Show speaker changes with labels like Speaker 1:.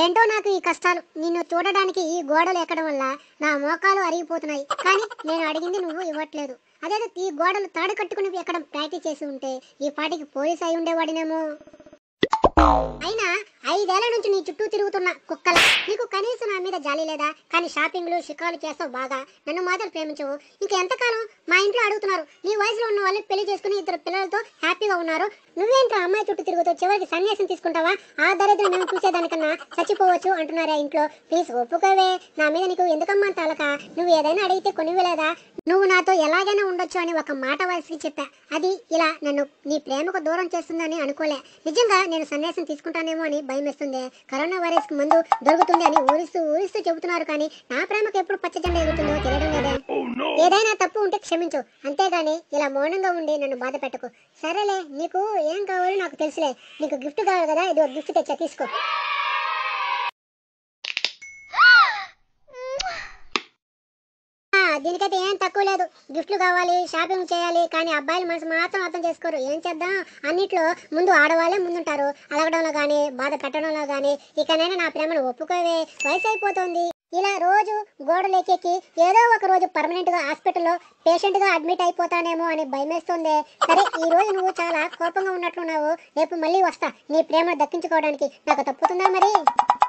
Speaker 1: ఏంటో నాకు ఈ కష్టాలు నిన్ను చూడడానికి ఈ గోడలు ఎక్కడం వల్ల నా మోకాలు అరిగిపోతున్నాయి కానీ నేను అడిగింది నువ్వు ఇవ్వట్లేదు అదేదో ఈ గోడలు తాడు కట్టుకుని ఎక్కడ ప్రాక్టీస్ చేసి ఉంటే ఈ పాటికి పోలీస్ అయి ఉండేవాడినేమో అయినా ఐదేళ్ల నుంచి నీ చుట్టూ తిరుగుతున్న కుక్కల నీకు కనీసం నా మీద జాలి లేదా కానీ షాపింగ్లు షికాలు చేస్తావు బాగా నన్ను మాత్రం ప్రేమించవు ఇంకా ఎంతకాలం మా ఇంట్లో అడుగుతున్నారు నీ వయసులో ఉన్న వాళ్ళు పెళ్లి చేసుకుని ఇద్దరు పిల్లలతో హ్యాపీగా ఉన్నారు నువ్వేంటో అమ్మాయి చుట్టూ తిరుగుతావు చివరికి సన్యాసం తీసుకుంటావా ఆ దరిద్రం మేము చూసేదానికన్నా చచ్చిపోవచ్చు అంటున్నారా ఇంట్లో ప్లీజ్ ఒప్పుకోవే నా మీద నీకు ఎందుకమ్మా తలక నువ్వు ఏదైనా అడిగితే కొనివ్వలేదా నువ్వు నాతో ఎలాగైనా ఉండొచ్చు అని ఒక మాట వయసుకి చెప్పా అది ఇలా నన్ను నీ ప్రేమకు దూరం చేస్తుందని అనుకోలే నిజంగా నేను సన్యాసం తీసుకుంటానేమో అని భయం వేస్తుంది కరోనా వైరస్ ముందు దొరుకుతుంది అని ఊరిస్తూ ఊరిస్తూ చెబుతున్నారు కానీ నా ప్రేమకు ఎప్పుడు పచ్చజెండ ఎగుతుందో తెలియడం లేదే oh, ఏదైనా తప్పు ఉంటే క్షమించు అంతేగాని ఇలా మౌనంగా ఉండి నన్ను బాధ పెట్టకు సరేలే నీకు ఏం కావాలో నాకు తెలుసులే నీకు గిఫ్ట్ కావాలి కదా ఇది ఒక గిఫ్ట్ తెచ్చా తీసుకో దీనికైతే ఏం తక్కువ లేదు గిఫ్ట్లు కావాలి షాపింగ్ చేయాలి కానీ అబ్బాయిలు మనసు మాత్రం అర్థం చేసుకోరు ఏం చేద్దాం అన్నిట్లో ముందు ఆడవాళ్ళే ముందుంటారు అలగడంలో కానీ బాధ పెట్టడంలో కానీ ఇకనైనా నా ప్రేమను ఒప్పుకోవే వయసు అయిపోతుంది ఇలా రోజు గోడలెక్కెక్కి ఏదో ఒక రోజు పర్మనెంట్గా హాస్పిటల్లో పేషెంట్గా అడ్మిట్ అయిపోతానేమో అని భయమేస్తుంది సరే ఈ రోజు నువ్వు చాలా కోపంగా ఉన్నట్లున్నావు రేపు మళ్ళీ వస్తా నీ ప్రేమను దక్కించుకోవడానికి నాకు తప్పుతుందా మరి